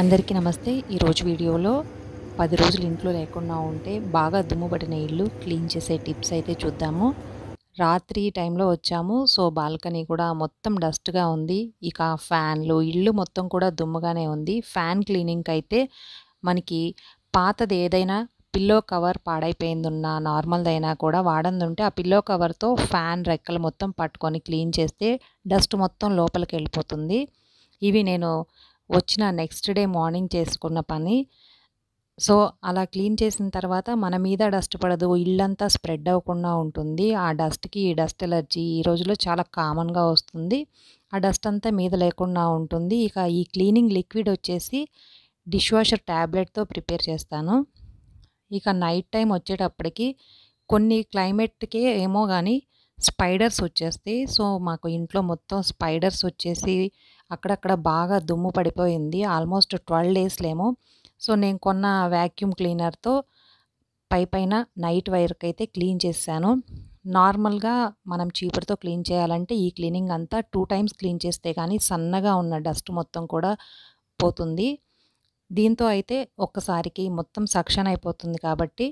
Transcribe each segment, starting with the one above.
అందరికీ నమస్తే ఈరోజు వీడియోలో పది రోజులు ఇంట్లో లేకుండా ఉంటే బాగా దుమ్ము పడిన ఇల్లు క్లీన్ చేసే టిప్స్ అయితే చూద్దాము రాత్రి టైంలో వచ్చాము సో బాల్కనీ కూడా మొత్తం డస్ట్గా ఉంది ఇక ఫ్యాన్లు ఇల్లు మొత్తం కూడా దుమ్ముగానే ఉంది ఫ్యాన్ క్లీనింగ్కి అయితే మనకి పాతది ఏదైనా పిల్లో కవర్ పాడైపోయిందున్నా నార్మల్దైనా కూడా వాడందుంటే ఆ పిల్లో కవర్తో ఫ్యాన్ రెక్కలు మొత్తం పట్టుకొని క్లీన్ చేస్తే డస్ట్ మొత్తం లోపలికి వెళ్ళిపోతుంది ఇవి నేను వచ్చిన నెక్స్ట్ డే మార్నింగ్ చేసుకున్న పని సో అలా క్లీన్ చేసిన తర్వాత మన మీద డస్ట్ పడదు ఇల్లంతా స్ప్రెడ్ అవ్వకుండా ఉంటుంది ఆ డస్ట్కి ఈ డస్ట్ ఎలర్జీ ఈ రోజులో చాలా కామన్గా వస్తుంది ఆ డస్ట్ అంతా మీద లేకుండా ఉంటుంది ఇక ఈ క్లీనింగ్ లిక్విడ్ వచ్చేసి డిష్ వాషర్ ట్యాబ్లెట్తో ప్రిపేర్ చేస్తాను ఇక నైట్ టైం వచ్చేటప్పటికి కొన్ని క్లైమేట్కే ఏమో కానీ స్పైడర్స్ వచ్చేస్తే సో మాకు ఇంట్లో మొత్తం స్పైడర్స్ వచ్చేసి అక్కడక్కడ బాగా దుమ్ము పడిపోయింది ఆల్మోస్ట్ ట్వెల్వ్ డేస్లేమో సో నేను కొన్న వ్యాక్యూమ్ క్లీనర్తో పై పైన నైట్ వైర్కి అయితే క్లీన్ చేశాను నార్మల్గా మనం చీపురుతో క్లీన్ చేయాలంటే ఈ క్లీనింగ్ అంతా టూ టైమ్స్ క్లీన్ చేస్తే కానీ సన్నగా ఉన్న డస్ట్ మొత్తం కూడా పోతుంది దీంతో అయితే ఒక్కసారికి మొత్తం సక్షన్ అయిపోతుంది కాబట్టి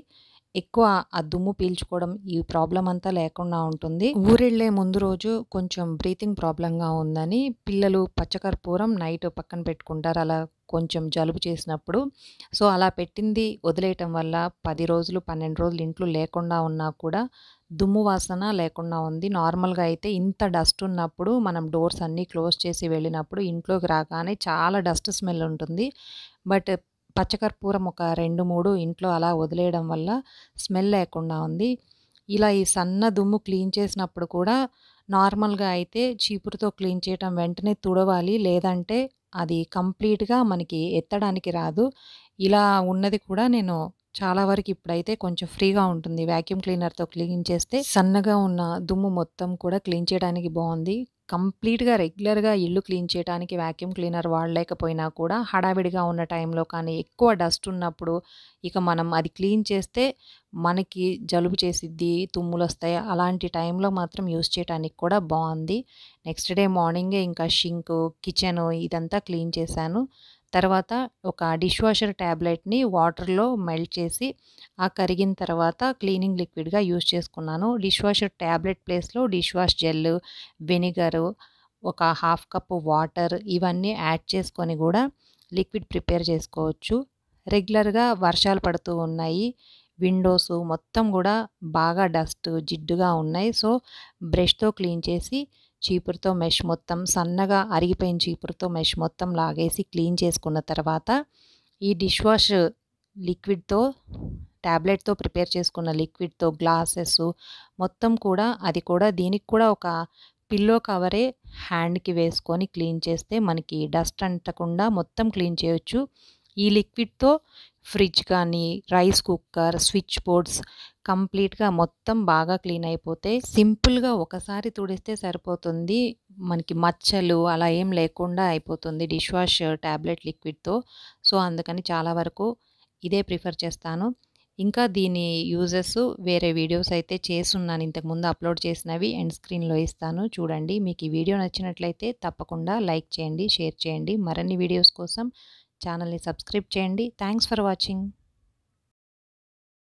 ఎక్కువ ఆ దుమ్ము పీల్చుకోవడం ఈ ప్రాబ్లం అంతా లేకుండా ఉంటుంది ఊరెళ్లే ముందు రోజు కొంచెం బ్రీతింగ్ ప్రాబ్లంగా ఉందని పిల్లలు పచ్చకర్పూరం నైట్ పక్కన పెట్టుకుంటారు అలా కొంచెం జలుబు చేసినప్పుడు సో అలా పెట్టింది వదిలేయటం వల్ల పది రోజులు పన్నెండు రోజులు ఇంట్లో లేకుండా ఉన్నా కూడా దుమ్ము వాసన లేకుండా ఉంది నార్మల్గా అయితే ఇంత డస్ట్ ఉన్నప్పుడు మనం డోర్స్ అన్నీ క్లోజ్ చేసి వెళ్ళినప్పుడు ఇంట్లోకి రాగానే చాలా డస్ట్ స్మెల్ ఉంటుంది బట్ పచ్చకర్పూరం ఒక రెండు మూడు ఇంట్లో అలా వదిలేయడం వల్ల స్మెల్ లేకుండా ఉంది ఇలా ఈ సన్న దుమ్ము క్లీన్ చేసినప్పుడు కూడా నార్మల్గా అయితే చీపురుతో క్లీన్ చేయటం వెంటనే తుడవాలి లేదంటే అది కంప్లీట్గా మనకి ఎత్తడానికి రాదు ఇలా ఉన్నది కూడా నేను చాలా వరకు ఇప్పుడైతే కొంచెం ఫ్రీగా ఉంటుంది వ్యాక్యూమ్ క్లీనర్తో క్లీన్ చేస్తే సన్నగా ఉన్న దుమ్ము మొత్తం కూడా క్లీన్ చేయడానికి బాగుంది కంప్లీట్గా రెగ్యులర్గా ఇల్లు క్లీన్ చేయడానికి వ్యాక్యూమ్ క్లీనర్ వాడలేకపోయినా కూడా హడావిడిగా ఉన్న టైంలో కానీ ఎక్కువ డస్ట్ ఉన్నప్పుడు ఇక మనం అది క్లీన్ చేస్తే మనకి జలుబు చేసిద్ది తుమ్ములు వస్తాయి అలాంటి టైంలో మాత్రం యూస్ చేయడానికి కూడా బాగుంది నెక్స్ట్ డే మార్నింగే ఇంకా షింకు కిచెన్ ఇదంతా క్లీన్ చేశాను తర్వాత ఒక డిష్ వాషర్ ట్యాబ్లెట్ని వాటర్లో మెల్ట్ చేసి ఆ కరిగిన తర్వాత క్లీనింగ్ లిక్విడ్గా యూజ్ చేసుకున్నాను డిష్ వాషర్ ట్యాబ్లెట్ ప్లేస్లో డిష్ వాష్ జెల్ వెనిగరు ఒక హాఫ్ కప్ వాటర్ ఇవన్నీ యాడ్ చేసుకొని కూడా లిక్విడ్ ప్రిపేర్ చేసుకోవచ్చు రెగ్యులర్గా వర్షాలు పడుతూ ఉన్నాయి విండోస్ మొత్తం కూడా బాగా డస్ట్ జిడ్డుగా ఉన్నాయి సో బ్రష్తో క్లీన్ చేసి చీపురుతో మెష్ మొత్తం సన్నగా అరిగిపోయిన చీపురుతో మెష్ మొత్తం లాగేసి క్లీన్ చేసుకున్న తర్వాత ఈ డిష్ వాష్ లిక్విడ్తో ట్యాబ్లెట్తో ప్రిపేర్ చేసుకున్న లిక్విడ్తో గ్లాసెస్ మొత్తం కూడా అది కూడా దీనికి కూడా ఒక పిల్లో కవరే హ్యాండ్కి వేసుకొని క్లీన్ చేస్తే మనకి డస్ట్ అంటకుండా మొత్తం క్లీన్ చేయొచ్చు ఈ లిక్విడ్తో ఫ్రిడ్జ్ కానీ రైస్ కుక్కర్ స్విచ్ బోర్డ్స్ కంప్లీట్గా మొత్తం బాగా క్లీన్ అయిపోతాయి సింపుల్గా ఒకసారి తుడిస్తే సరిపోతుంది మనకి మచ్చలు అలా ఏం లేకుండా అయిపోతుంది డిష్ వాష్ ట్యాబ్లెట్ లిక్విడ్తో సో అందుకని చాలా వరకు ఇదే ప్రిఫర్ చేస్తాను ఇంకా దీని యూజెస్ వేరే వీడియోస్ అయితే చేస్తున్నాను ఇంతకుముందు అప్లోడ్ చేసినవి ఎండ్ స్క్రీన్లో ఇస్తాను చూడండి మీకు ఈ వీడియో నచ్చినట్లయితే తప్పకుండా లైక్ చేయండి షేర్ చేయండి మరిన్ని వీడియోస్ కోసం ఛానల్ని సబ్స్క్రైబ్ చేయండి థ్యాంక్స్ ఫర్ వాచింగ్